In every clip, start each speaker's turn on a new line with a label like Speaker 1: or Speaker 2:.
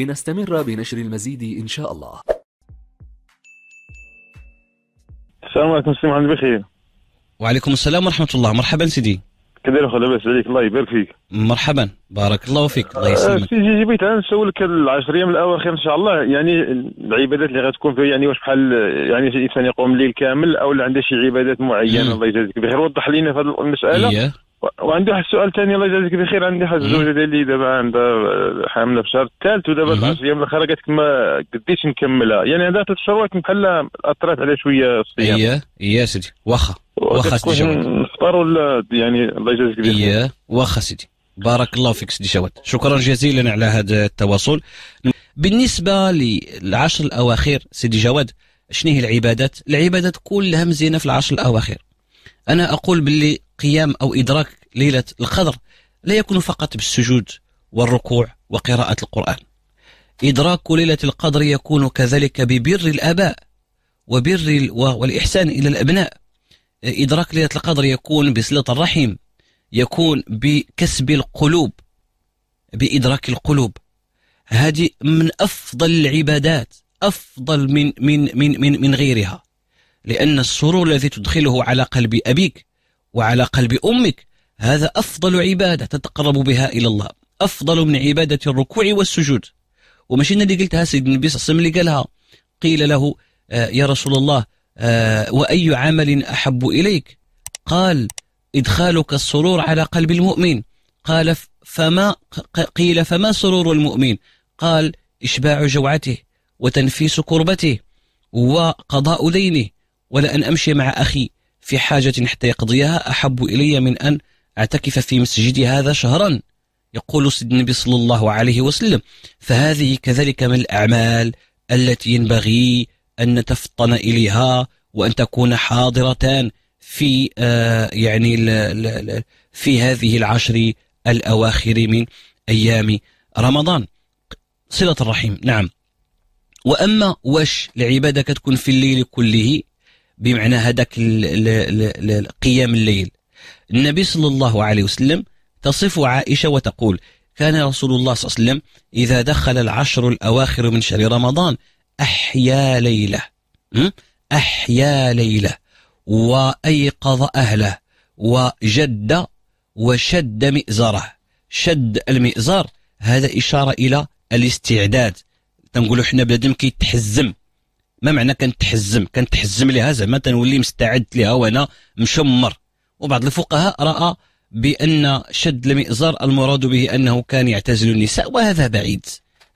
Speaker 1: لنستمر بنشر المزيد إن شاء الله السلام عليكم سيدي محمد بخير وعليكم السلام ورحمة الله مرحبا سيدي كدير اخو لاباس عليك الله يبارك فيك مرحبا بارك الله فيك الله يسلمك آه، سيدي جبيت انا نسولك العشر ايام الاواخر ان شاء الله يعني العبادات اللي غتكون فيها يعني واش بحال يعني الانسان يقوم الليل كامل او عنده شي عبادات معينه الله يجازيك بخير وضح لنا في هذه المساله yeah. وعندي واحد السؤال ثاني الله يجازيك بخير عندي واحد الزوجه ديالي دابا عندها حامله في الشهر الثالث ودابا 10 ايام الاخر قالت لك ما قديش نكملها يعني عندها ثلاث شهور بحال اثرات عليها شويه الصيام اييه اييه سيدي واخا واخا سيدي نفطر ولا يعني الله يجازيك بخير اييه واخا سيدي بارك الله فيك سيدي شواد شكرا جزيلا على هذا التواصل بالنسبه للعشر الاواخر سيدي جواد شنو هي العبادات العبادات كلها مزينه في العشر الاواخر انا اقول باللي قيام أو إدراك ليلة القدر لا يكون فقط بالسجود والركوع وقراءة القرآن إدراك ليلة القدر يكون كذلك ببر الآباء وبر والإحسان إلى الأبناء إدراك ليلة القدر يكون بصلة الرحم يكون بكسب القلوب بإدراك القلوب هذه من أفضل العبادات أفضل من من من من, من غيرها لأن السرور الذي تدخله على قلب أبيك وعلى قلب أمك هذا أفضل عبادة تتقرب بها إلى الله أفضل من عبادة الركوع والسجود وماشي اللي قلتها سيدنا النبي صلى الله عليه وسلم اللي قالها قيل له آه، يا رسول الله آه، وأي عمل أحب إليك قال إدخالك السرور على قلب المؤمن قال فما قيل فما سرور المؤمن قال إشباع جوعته وتنفيس كربته وقضاء دينه ولأن أمشي مع أخي في حاجة حتى يقضيها أحب إلي من أن أعتكف في مسجدي هذا شهرا يقول سيدنا النبي صلى الله عليه وسلم فهذه كذلك من الأعمال التي ينبغي أن تفطن إليها وأن تكون حاضرة في آه، يعني في هذه العشر الأواخر من أيام رمضان صلة الرحيم نعم وأما واش العبادة كتكون في الليل كله بمعنى هذاك قيام الليل النبي صلى الله عليه وسلم تصف عائشة وتقول كان رسول الله صلى الله عليه وسلم إذا دخل العشر الأواخر من شهر رمضان أحيا ليلة أحيا ليلة وأيقظ أهله وجد وشد مئزره شد المئزر هذا إشارة إلى الاستعداد تنقولوا حنا بنادم كيتحزم ما معنى كنتحزم كنتحزم لها زعما تنولي مستعد لها وانا مشمر وبعض الفقهاء راى بان شد المئزر المراد به انه كان يعتزل النساء وهذا بعيد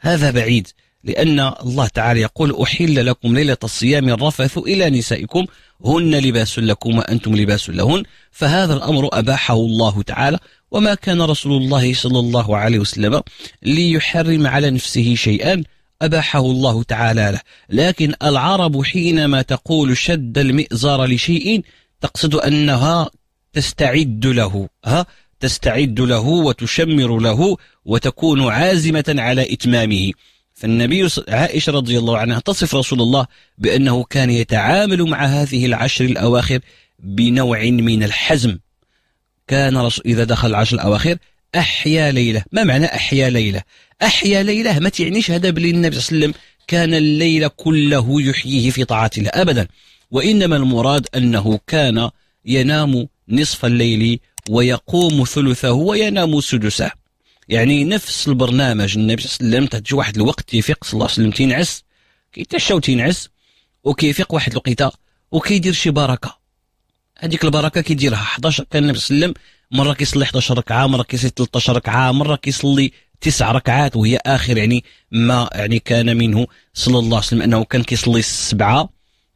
Speaker 1: هذا بعيد لأن الله تعالى يقول أحل لكم ليلة الصيام الرفث إلى نسائكم هن لباس لكم وأنتم لباس لهن فهذا الأمر أباحه الله تعالى وما كان رسول الله صلى الله عليه وسلم ليحرم على نفسه شيئا أباحه الله تعالى له لكن العرب حينما تقول شد المئزر لشيء تقصد أنها تستعد له ها تستعد له وتشمر له وتكون عازمة على إتمامه فالنبي عائشة رضي الله عنها تصف رسول الله بأنه كان يتعامل مع هذه العشر الأواخر بنوع من الحزم كان إذا دخل العشر الأواخر أحيا ليلة ما معنى أحيا ليلة أحيا ليلة ما تعنيش هذا بلي النبي صلى الله عليه وسلم كان الليل كله يحييه في طاعة الله أبدا وإنما المراد أنه كان ينام نصف الليل ويقوم ثلثه وينام سدسه يعني نفس البرنامج النبي صلى الله عليه وسلم تجي واحد الوقت تيفيق صلى الله عليه وسلم تينعس كيتعشى وتينعس وكيفيق واحد الوقيته وكيدير شي بركه هذيك البركه كيديرها 11 كان النبي صلى الله عليه وسلم مره كيصلي 11 ركعه مره كيصلي 13 ركعه مره كيصلي تسع ركعات وهي اخر يعني ما يعني كان منه صلى الله عليه وسلم انه كان كيصلي السبعه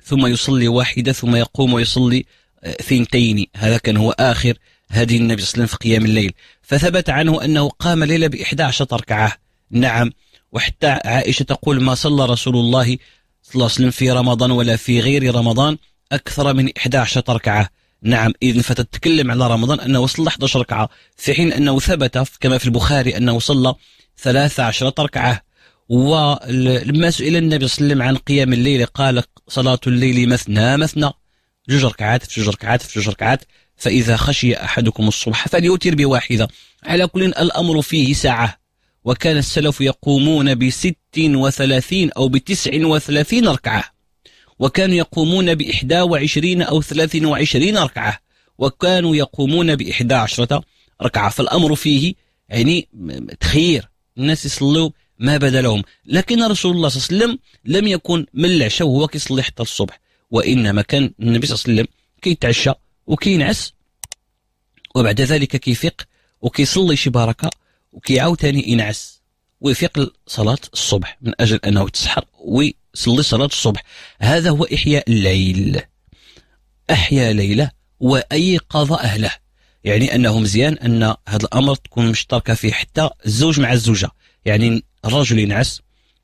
Speaker 1: ثم يصلي واحده ثم يقوم ويصلي آه، ثنتين هذا كان هو اخر هدي النبي صلى الله عليه وسلم في قيام الليل فثبت عنه انه قام ليله بإحدى 11 ركعه نعم وحتى عائشه تقول ما صلى رسول الله صلى الله عليه وسلم في رمضان ولا في غير رمضان اكثر من 11 ركعه نعم إذا فتتكلم على رمضان أنه صلى 11 ركعة في حين أنه ثبت كما في البخاري أنه صلى 13 ركعة ولما سئل النبي صلى الله عليه وسلم عن قيام الليل قال صلاة الليل مثنى مثنى جوج ركعات في جوج ركعات في جوج ركعات فإذا خشي أحدكم الصبح فليوتر بواحدة على كل الأمر فيه ساعة وكان السلف يقومون بست وثلاثين أو بتسع وثلاثين ركعة وكانوا يقومون بإحدى وعشرين أو ثلاث وعشرين ركعة وكانوا يقومون بإحدى عشرة ركعة فالأمر فيه يعني تخيير الناس يصلوا ما بدا لهم لكن رسول الله صلى الله عليه وسلم لم يكن من العشاء وهو كيصلي حتى الصبح وإنما كان النبي صلى الله عليه وسلم كيتعشى وكينعس وبعد ذلك كيفيق وكيصلي شي بركة وكيعاود ثاني ينعس ويفيق لصلاة الصبح من أجل أنه تسحر وي صلي صلاة الصبح هذا هو إحياء الليل أحيا ليلة وأيقظ أهله يعني أنه مزيان أن هذا الأمر تكون مشتركة فيه حتى الزوج مع الزوجة يعني الرجل ينعس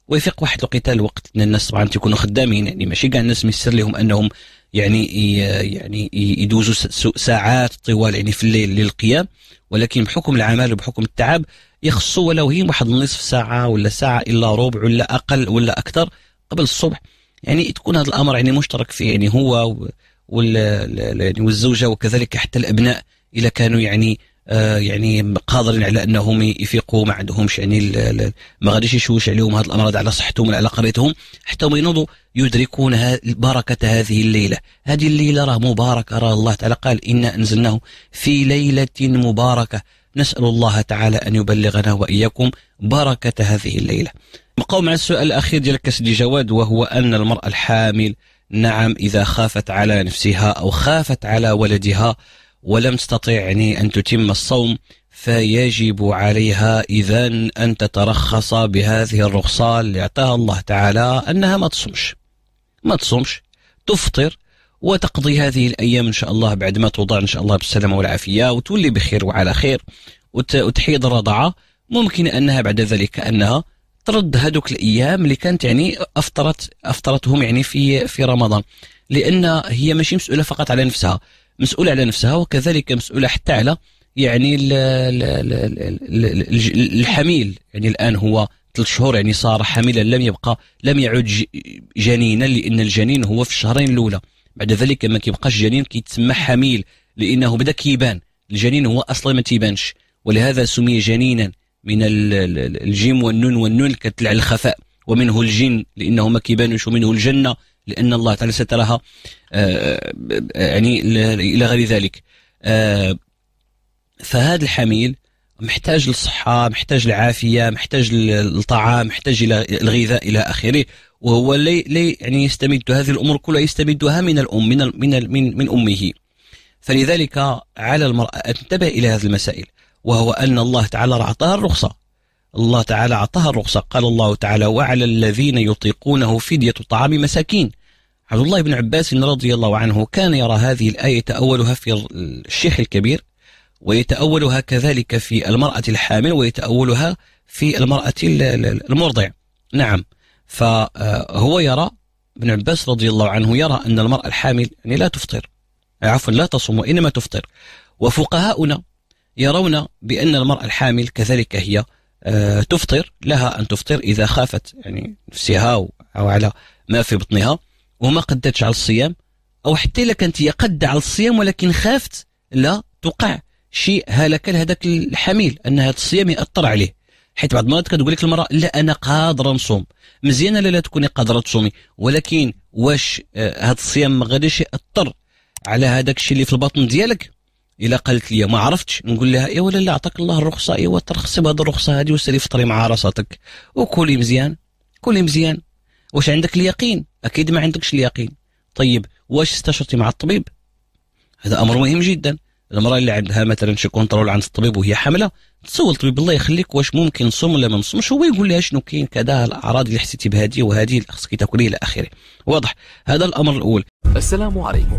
Speaker 1: ويفيق واحد القتال وقت ان الناس طبعا تيكونوا خدامين يعني ماشي كاع الناس ميسر لهم انهم يعني يعني يدوزوا ساعات طوال يعني في الليل للقيام ولكن بحكم العمل وبحكم التعب يخصوا ولو هي واحد النصف ساعه ولا ساعه الا ربع ولا اقل ولا اكثر قبل الصبح يعني تكون هذا الامر يعني مشترك فيه يعني هو يعني والزوجه وكذلك حتى الابناء اذا كانوا يعني آه يعني قادرين على انهم يفيقوا ما عندهمش يعني ما غاديش يشوش عليهم هذا الامراض على صحتهم ولا على قريتهم حتى هم ينوضوا يدركون بركه هذه الليله هذه الليله راه مباركه راه الله تعالى قال انا انزلناه في ليله مباركه نسال الله تعالى ان يبلغنا واياكم بركه هذه الليله نبقاو مع السؤال الاخير ديالك سيدي جواد وهو ان المراه الحامل نعم اذا خافت على نفسها او خافت على ولدها ولم تستطع يعني ان تتم الصوم فيجب عليها اذا ان تترخص بهذه الرخصه اللي اعطاها الله تعالى انها ما تصومش ما تصومش تفطر وتقضي هذه الايام ان شاء الله بعد ما توضع ان شاء الله بالسلامه والعافيه وتولي بخير وعلى خير وتحيد الرضاعه ممكن انها بعد ذلك انها ترد هذوك الايام اللي كانت يعني افطرت افطرتهم يعني في في رمضان لان هي ماشي مسؤوله فقط على نفسها مسؤوله على نفسها وكذلك مسؤوله حتى على يعني الحميل يعني الان هو ثلاث شهور يعني صار حاملا لم يبقى لم يعد جنينا لان الجنين هو في الشهرين الاولى بعد ذلك ما كيبقاش جنين كيتسمى حميل لانه بدا كيبان الجنين هو اصلا ما تيبانش ولهذا سمي جنينا من الجيم والنون والنون كتلع الخفاء ومنه الجن لانه ما كيبانوش ومنه الجنه لان الله تعالى سترها آه، آه، يعني الى غير ذلك آه، فهذا الحميل محتاج للصحة محتاج العافية محتاج للطعام محتاج إلى الغذاء إلى آخره وهو لي, لي يعني يستمد هذه الأمور كلها يستمدها من الأم من من من, من أمه فلذلك على المرأة أن تنتبه إلى هذه المسائل وهو أن الله تعالى أعطاها الرخصة الله تعالى أعطاها الرخصة قال الله تعالى وعلى الذين يطيقونه فدية طعام مساكين عبد الله بن عباس رضي الله عنه كان يرى هذه الآية يتأولها في الشيخ الكبير ويتأولها كذلك في المرأة الحامل ويتأولها في المرأة المرضع نعم فهو يرى ابن عباس رضي الله عنه يرى أن المرأة الحامل يعني لا تفطر عفوا لا تصوم وإنما تفطر وفقهاؤنا يرون بأن المرأة الحامل كذلك هي آه، تفطر لها أن تفطر إذا خافت يعني نفسها أو على ما في بطنها وما قدتش على الصيام أو حتى إلا كانت هي قد على الصيام ولكن خافت لا توقع شيء هلك لهذاك الحميل أن هذا الصيام يأثر عليه حيت بعض المرات كتقول لك المراه لا انا قادره نصوم مزيانه لا لا تكوني قادره تصومي ولكن واش آه، هذا الصيام ما غاديش ياثر على هذاك الشيء اللي في البطن ديالك الا قالت لي ما عرفتش نقول لها يا إيه ولا لا عطاك الله الرخصه ايوا ترخصي بهذه الرخصه هذه وسالي فطري مع راساتك وكلي مزيان كلي مزيان واش عندك اليقين اكيد ما عندكش اليقين طيب واش استشرتي مع الطبيب هذا امر مهم جدا المراه اللي عندها مثلا شي كونترول عند الطبيب وهي حامله تسول الطبيب الله يخليك واش ممكن نصوم ولا ما نصومش هو يقول لها شنو كاين كذا الاعراض اللي حسيتي بهذه وهذه خصك تاكلي الى اخره واضح هذا الامر الاول السلام عليكم